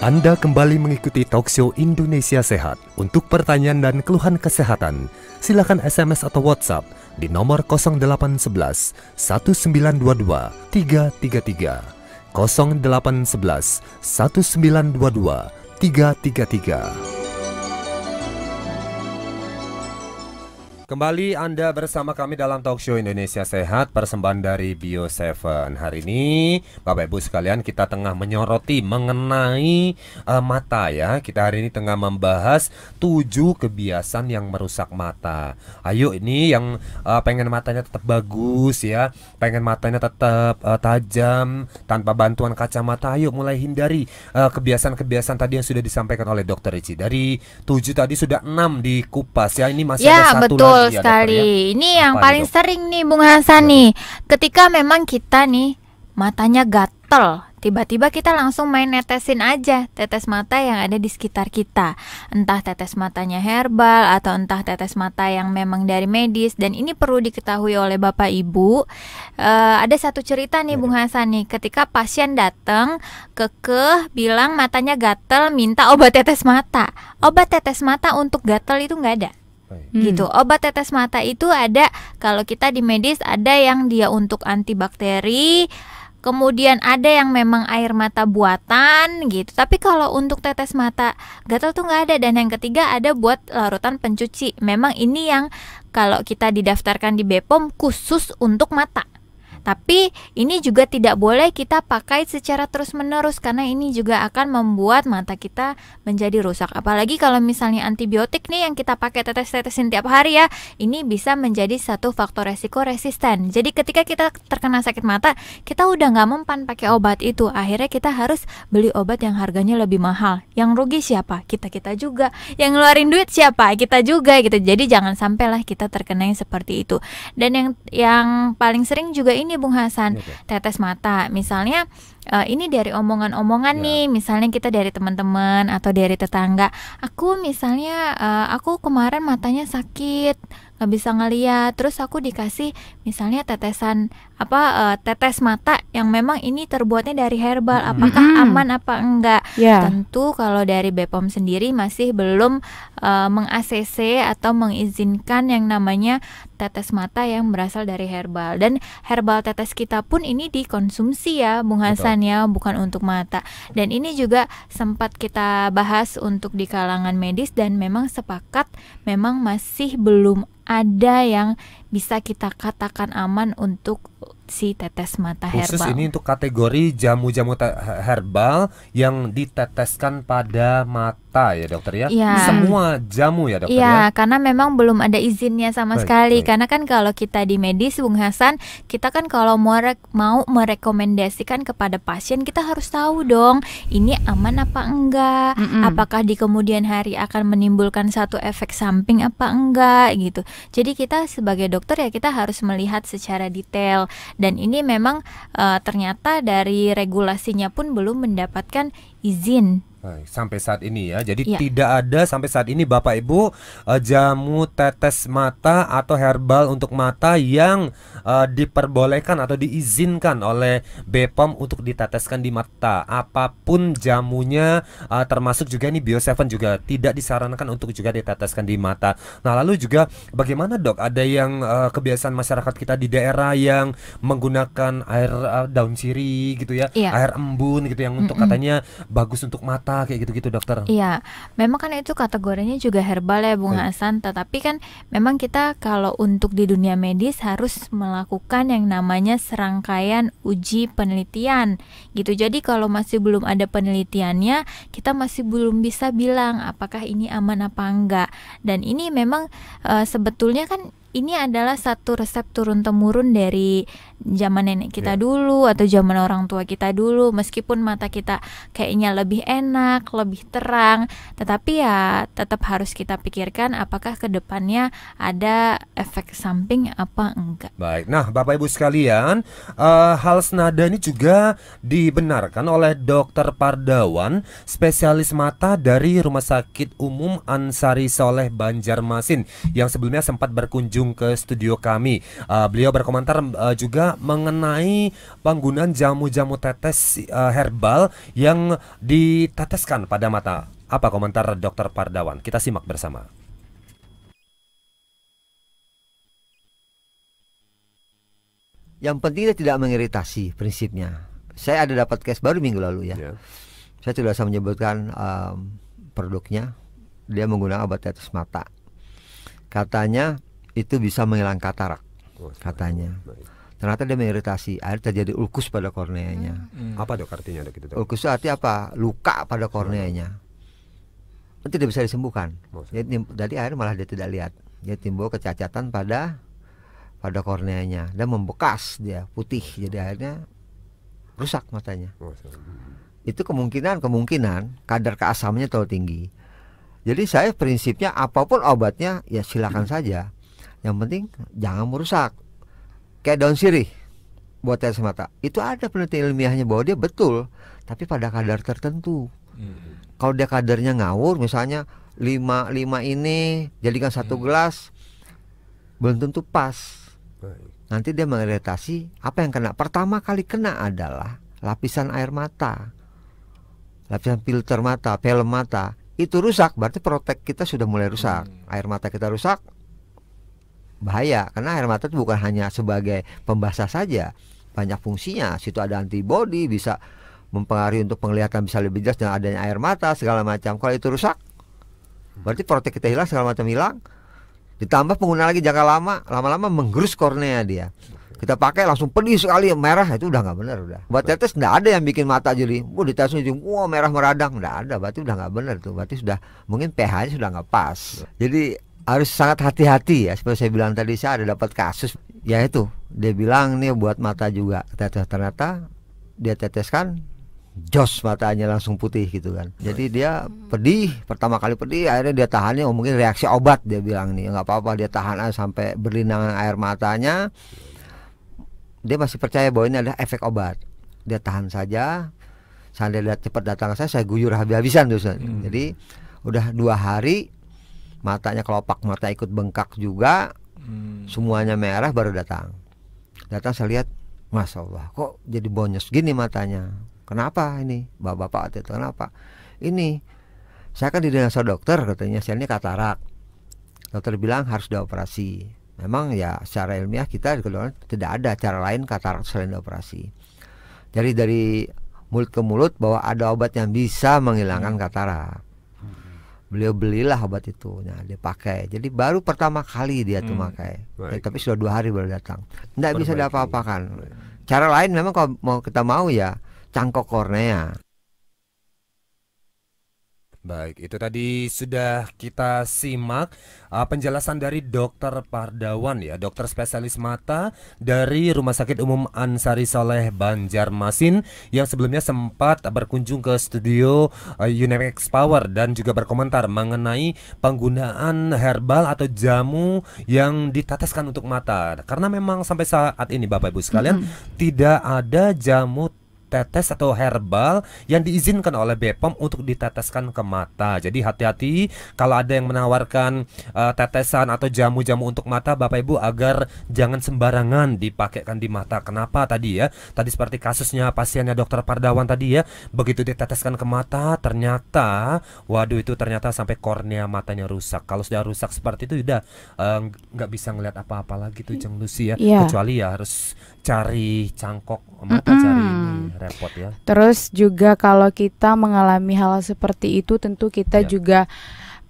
Anda kembali mengikuti Talkshow Indonesia Sehat. Untuk pertanyaan dan keluhan kesehatan, silakan SMS atau WhatsApp di nomor 0811 1922 333. 0811 1922 333. Kembali Anda bersama kami dalam talk show Indonesia Sehat persembahan dari Bio7. Hari ini Bapak Ibu sekalian kita tengah menyoroti mengenai uh, mata ya. Kita hari ini tengah membahas tujuh kebiasaan yang merusak mata. Ayo ini yang uh, pengen matanya tetap bagus ya, pengen matanya tetap uh, tajam tanpa bantuan kacamata ayo mulai hindari kebiasaan-kebiasaan uh, tadi yang sudah disampaikan oleh Dokter Ici. Dari tujuh tadi sudah enam dikupas ya. Ini masih ya, ada satu betul. lagi Betul iya, ya, sekali. Ini yang paling itu? sering nih Bung Hasan nih. Ketika memang kita nih matanya gatel, tiba-tiba kita langsung main netesin aja tetes mata yang ada di sekitar kita. Entah tetes matanya herbal atau entah tetes mata yang memang dari medis dan ini perlu diketahui oleh Bapak Ibu. Uh, ada satu cerita nih iya, Bung Hasan nih, ketika pasien datang kekeh bilang matanya gatel minta obat tetes mata. Obat tetes mata untuk gatel itu nggak ada. Hmm. gitu. Obat tetes mata itu ada kalau kita di medis ada yang dia untuk antibakteri, kemudian ada yang memang air mata buatan gitu. Tapi kalau untuk tetes mata gatal tuh nggak ada dan yang ketiga ada buat larutan pencuci. Memang ini yang kalau kita didaftarkan di bepom khusus untuk mata. Tapi ini juga tidak boleh kita pakai secara terus-menerus karena ini juga akan membuat mata kita menjadi rusak. Apalagi kalau misalnya antibiotik nih yang kita pakai tetes-tetesin tiap hari ya, ini bisa menjadi satu faktor resiko resisten. Jadi ketika kita terkena sakit mata, kita udah nggak mempan pakai obat itu. Akhirnya kita harus beli obat yang harganya lebih mahal. Yang rugi siapa? Kita-kita juga. Yang ngeluarin duit siapa? Kita juga gitu. Jadi jangan sampailah kita terkena yang seperti itu. Dan yang yang paling sering juga ini nih Bung Hasan okay. tetes mata misalnya uh, ini dari omongan-omongan yeah. nih misalnya kita dari teman-teman atau dari tetangga aku misalnya uh, aku kemarin matanya sakit nggak bisa ngeliat terus aku dikasih misalnya tetesan apa uh, tetes mata yang memang ini terbuatnya dari herbal hmm. apakah mm -hmm. aman apa enggak yeah. tentu kalau dari BePom sendiri masih belum uh, meng-ACC atau mengizinkan yang namanya tetes mata yang berasal dari herbal dan herbal tetes kita pun ini dikonsumsi ya Bung Hasan ya bukan untuk mata dan ini juga sempat kita bahas untuk di kalangan medis dan memang sepakat memang masih belum ada yang bisa kita katakan aman untuk si tetes mata herbal. Khusus ini untuk kategori jamu-jamu herbal yang diteteskan pada mata rata ya dokter ya? ya. Semua jamu ya dokter ya? ya? karena memang belum ada izinnya sama baik, sekali. Baik. Karena kan kalau kita di medis, Bung Hasan, kita kan kalau mau mau merekomendasikan kepada pasien kita harus tahu dong ini aman apa enggak, mm -mm. apakah di kemudian hari akan menimbulkan satu efek samping apa enggak gitu. Jadi kita sebagai dokter ya kita harus melihat secara detail dan ini memang uh, ternyata dari regulasinya pun belum mendapatkan izin sampai saat ini ya. Jadi ya. tidak ada sampai saat ini Bapak Ibu eh, jamu tetes mata atau herbal untuk mata yang uh, diperbolehkan atau diizinkan oleh BPOM untuk diteteskan di mata. Apapun jamunya uh, termasuk juga ini Bio7 juga tidak disarankan untuk juga diteteskan di mata. Nah, lalu juga bagaimana Dok? Ada yang uh, kebiasaan masyarakat kita di daerah yang menggunakan air uh, daun sirih gitu ya, ya, air embun gitu yang untuk mm -mm. katanya bagus untuk mata mata kayak gitu-gitu dokter. Iya, memang kan itu kategorinya juga herbal ya Bung Hasan, iya. Hasan, tetapi kan memang kita kalau untuk di dunia medis harus melakukan yang namanya serangkaian uji penelitian gitu. Jadi kalau masih belum ada penelitiannya, kita masih belum bisa bilang apakah ini aman apa enggak. Dan ini memang e, sebetulnya kan ini adalah satu resep turun temurun dari zaman nenek kita yeah. dulu atau zaman orang tua kita dulu meskipun mata kita kayaknya lebih enak, lebih terang, tetapi ya tetap harus kita pikirkan apakah kedepannya ada efek samping apa enggak. Baik, nah Bapak Ibu sekalian, uh, hal senada ini juga dibenarkan oleh Dokter Pardawan, spesialis mata dari Rumah Sakit Umum Ansari Soleh Banjarmasin yang sebelumnya sempat berkunjung berkunjung ke studio kami. Uh, beliau berkomentar uh, juga mengenai penggunaan jamu-jamu tetes uh, herbal yang diteteskan pada mata. Apa komentar dokter Pardawan? Kita simak bersama. Yang penting dia tidak mengiritasi prinsipnya. Saya ada dapat case baru minggu lalu ya. Yeah. Saya tidak usah menyebutkan um, produknya. Dia menggunakan obat tetes mata. Katanya itu bisa menghilang katarak oh, katanya. Ternyata dia mengiritasi, air terjadi ulkus pada korneanya. Hmm. Apa dok artinya dok itu? Dok? Ulkus itu artinya apa? Luka pada korneanya. Itu tidak bisa disembuhkan. Oh, jadi, dari air malah dia tidak lihat. Dia timbul kecacatan pada pada korneanya dan membekas dia putih. Oh, jadi akhirnya rusak matanya. Itu kemungkinan kemungkinan kadar keasamnya terlalu tinggi. Jadi saya prinsipnya apapun obatnya ya silakan saja yang penting jangan merusak. Kayak daun sirih buat tes mata. Itu ada penelitian ilmiahnya bahwa dia betul, tapi pada kadar tertentu. Hmm. Kalau dia kadarnya ngawur misalnya lima lima ini jadikan satu hmm. gelas belum tentu pas. Nanti dia mengiritasi apa yang kena. Pertama kali kena adalah lapisan air mata. Lapisan filter mata, film mata itu rusak berarti protek kita sudah mulai rusak. Hmm. Air mata kita rusak, bahaya karena air mata itu bukan hanya sebagai pembasah saja banyak fungsinya situ ada antibodi bisa mempengaruhi untuk penglihatan bisa lebih jelas dengan adanya air mata segala macam kalau itu rusak berarti protek kita hilang segala macam hilang ditambah pengguna lagi jangka lama lama-lama menggerus kornea dia kita pakai langsung pedih sekali merah itu udah nggak bener udah buat tetes nggak ada yang bikin mata jadi bu di tetes ujung wah merah meradang nggak ada berarti udah nggak bener tuh berarti sudah mungkin pH-nya sudah nggak pas jadi harus sangat hati-hati ya seperti saya bilang tadi saya ada dapat kasus ya itu dia bilang nih buat mata juga tetes ternyata dia teteskan jos matanya langsung putih gitu kan jadi iya. dia hmm. pedih pertama kali pedih akhirnya dia tahannya oh mungkin reaksi obat dia bilang nih nggak apa-apa dia tahan aja sampai berlinangan air matanya dia masih percaya bahwa ini adalah efek obat dia tahan saja saya lihat cepat datang saya saya guyur habis-habisan tuh hmm. jadi udah dua hari matanya kelopak mata ikut bengkak juga hmm. semuanya merah baru datang datang saya lihat masya Allah kok jadi bonyos gini matanya kenapa ini bapak-bapak itu kenapa ini saya kan didiagnosa dokter katanya saya ini katarak dokter bilang harus dioperasi memang ya secara ilmiah kita tidak ada cara lain katarak selain dioperasi. jadi dari mulut ke mulut bahwa ada obat yang bisa menghilangkan hmm. katarak beliau belilah obat itu nah dia pakai jadi baru pertama kali dia tuh hmm. pakai ya, tapi sudah dua hari baru datang tidak bisa diapa-apakan cara lain memang kalau mau kita mau ya cangkok kornea Baik, itu tadi sudah kita simak uh, penjelasan dari Dokter Pardawan ya, dokter spesialis mata dari Rumah Sakit Umum Ansari Soleh Banjarmasin yang sebelumnya sempat berkunjung ke studio uh, Unimex Power dan juga berkomentar mengenai penggunaan herbal atau jamu yang diteteskan untuk mata. Karena memang sampai saat ini Bapak Ibu sekalian mm -hmm. tidak ada jamu tetes atau herbal yang diizinkan oleh BPOM untuk diteteskan ke mata. Jadi hati-hati kalau ada yang menawarkan uh, tetesan atau jamu-jamu untuk mata Bapak Ibu agar jangan sembarangan dipakaikan di mata. Kenapa tadi ya? Tadi seperti kasusnya pasiennya Dokter Pardawan tadi ya, begitu diteteskan ke mata ternyata waduh itu ternyata sampai kornea matanya rusak. Kalau sudah rusak seperti itu udah eh, nggak uh, bisa ngelihat apa-apa lagi tuh Jeng hmm. Lucy ya. Yeah. Kecuali ya harus cari cangkok mata mm -hmm. cari ini repot ya. Terus juga kalau kita mengalami hal seperti itu tentu kita yeah. juga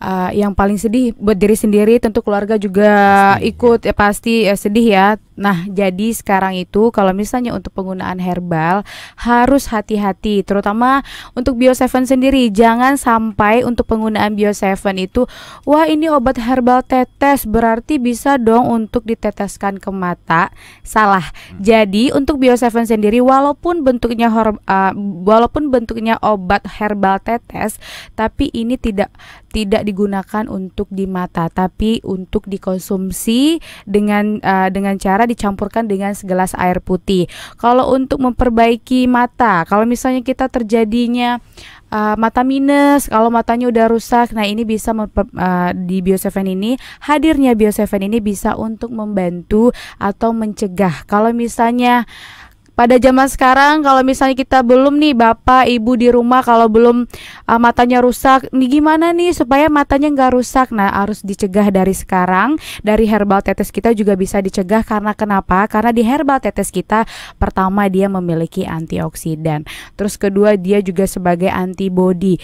uh, yang paling sedih buat diri sendiri tentu keluarga juga pasti, ikut ya, ya pasti ya, sedih ya Nah, jadi sekarang itu kalau misalnya untuk penggunaan herbal harus hati-hati, terutama untuk Bio7 sendiri. Jangan sampai untuk penggunaan Bio7 itu, wah ini obat herbal tetes, berarti bisa dong untuk diteteskan ke mata. Salah. Hmm. Jadi untuk Bio7 sendiri walaupun bentuknya uh, walaupun bentuknya obat herbal tetes, tapi ini tidak tidak digunakan untuk di mata, tapi untuk dikonsumsi dengan uh, dengan cara dicampurkan dengan segelas air putih. Kalau untuk memperbaiki mata, kalau misalnya kita terjadinya uh, mata minus, kalau matanya udah rusak, nah ini bisa uh, di biosefen ini hadirnya biosefen ini bisa untuk membantu atau mencegah. Kalau misalnya pada zaman sekarang kalau misalnya kita belum nih bapak ibu di rumah kalau belum uh, matanya rusak nih gimana nih supaya matanya nggak rusak nah harus dicegah dari sekarang dari herbal tetes kita juga bisa dicegah karena kenapa karena di herbal tetes kita pertama dia memiliki antioksidan terus kedua dia juga sebagai antibody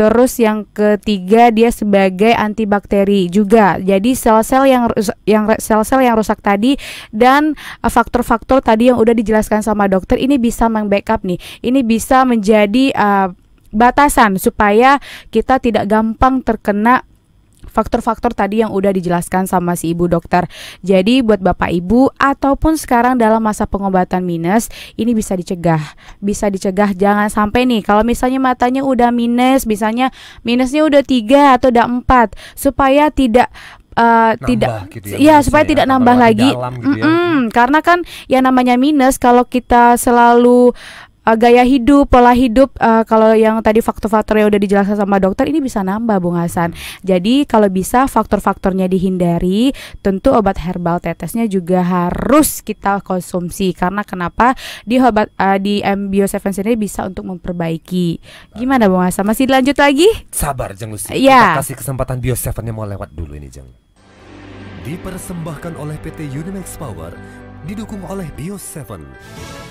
Terus yang ketiga dia sebagai antibakteri juga. Jadi sel-sel yang yang sel-sel yang rusak tadi dan uh, faktor-faktor tadi yang udah dijelaskan sama dokter ini bisa membackup nih. Ini bisa menjadi uh, batasan supaya kita tidak gampang terkena faktor-faktor tadi yang udah dijelaskan sama si ibu dokter. Jadi buat bapak ibu ataupun sekarang dalam masa pengobatan minus ini bisa dicegah, bisa dicegah jangan sampai nih kalau misalnya matanya udah minus, misalnya minusnya udah tiga atau udah empat supaya tidak Uh, tidak gitu ya, ya supaya ya, tidak nambah lagi dalam gitu ya. karena kan yang namanya minus kalau kita selalu uh, gaya hidup, pola hidup uh, kalau yang tadi faktor-faktornya udah dijelaskan sama dokter ini bisa nambah Bung Hasan. Jadi kalau bisa faktor-faktornya dihindari, tentu obat herbal tetesnya juga harus kita konsumsi karena kenapa di obat uh, di MBO 7 ini bisa untuk memperbaiki. Gimana Bung Hasan? Masih dilanjut lagi? Sabar Jeng Lucy. Ya. Kita kasih kesempatan Bio 7 mau lewat dulu ini Jeng. Dipersembahkan oleh PT Unimax Power didukung oleh Bio 7.